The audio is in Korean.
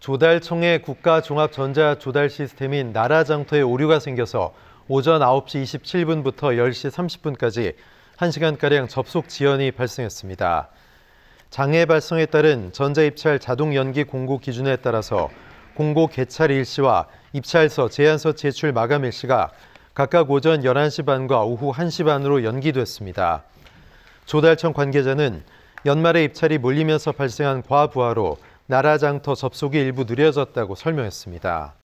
조달청의 국가종합전자조달시스템인 나라장터에 오류가 생겨서 오전 9시 27분부터 10시 30분까지 1시간가량 접속 지연이 발생했습니다. 장애 발생에 따른 전자입찰 자동 연기 공고 기준에 따라서 공고 개찰 일시와 입찰서, 제안서 제출 마감 일시가 각각 오전 11시 반과 오후 1시 반으로 연기됐습니다. 조달청 관계자는 연말에 입찰이 몰리면서 발생한 과부하로 나라 장터 접속이 일부 느려졌다고 설명했습니다.